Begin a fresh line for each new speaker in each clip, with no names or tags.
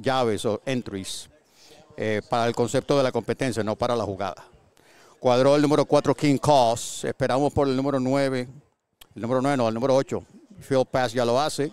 llaves o entries eh, para el concepto de la competencia, no para la jugada. Cuadró el número 4, King Cos. Esperamos por el número 9. El número 9, no, el número 8. Field Pass ya lo hace.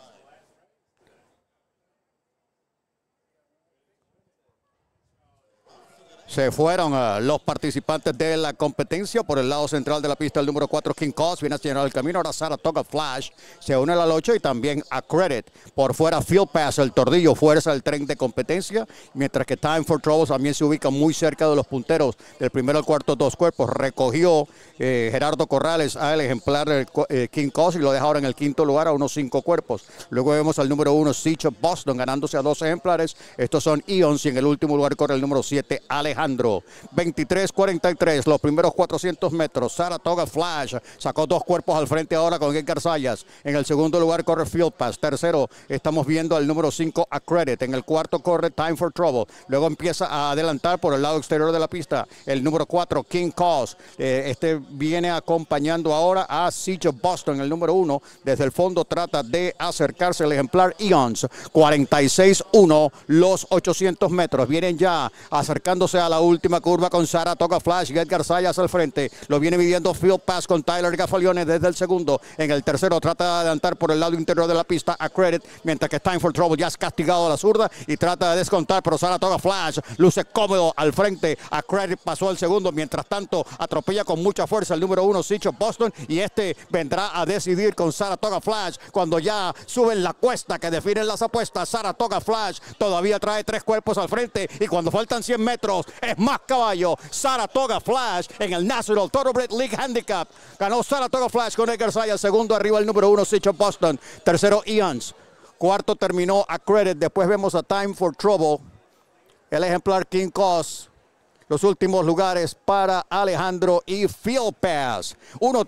Se fueron eh, los participantes de la competencia por el lado central de la pista, el número 4, King Cos, viene a llenar el camino. Ahora Sara toca Flash se une a la lucha y también a Credit. Por fuera, Field Pass, el tordillo, fuerza el tren de competencia. Mientras que Time for Troubles también se ubica muy cerca de los punteros del primero al cuarto, dos cuerpos. Recogió eh, Gerardo Corrales al ejemplar del, eh, King Cos y lo deja ahora en el quinto lugar a unos cinco cuerpos. Luego vemos al número 1, Sicho Boston, ganándose a dos ejemplares. Estos son Ions y en el último lugar corre el número 7, Alejandro. Alejandro. 23-43, los primeros 400 metros. Saratoga Flash sacó dos cuerpos al frente ahora con Edgar Sayas. En el segundo lugar corre Field Pass. Tercero, estamos viendo al número 5 a Credit. En el cuarto corre Time for Trouble. Luego empieza a adelantar por el lado exterior de la pista el número 4, King Cause. Eh, este viene acompañando ahora a Siege Boston, el número 1. Desde el fondo trata de acercarse el ejemplar Eons. 46-1, los 800 metros. Vienen ya acercándose a la última curva con Sara, toca Flash, Edgar Sayas al frente, lo viene midiendo Field Pass con Tyler Gafaliones desde el segundo, en el tercero trata de adelantar por el lado interior de la pista a Credit, mientras que Time for Trouble ya es castigado a la zurda y trata de descontar, pero Sara toca Flash, luce cómodo al frente, a Credit pasó al segundo, mientras tanto atropella con mucha fuerza el número uno Sicho Boston y este vendrá a decidir con Toga Flash cuando ya suben la cuesta que definen las apuestas. Toga Flash todavía trae tres cuerpos al frente y cuando faltan 100 metros es más caballo. Saratoga Flash en el National Thoroughbred League Handicap. Ganó Saratoga Flash con Edgar Saya. Segundo arriba el número uno, Sitch Boston. Tercero, Ions. Cuarto terminó a Credit. Después vemos a Time for Trouble. El ejemplar King Cos. Los últimos lugares para Alejandro y Field Pass. Uno,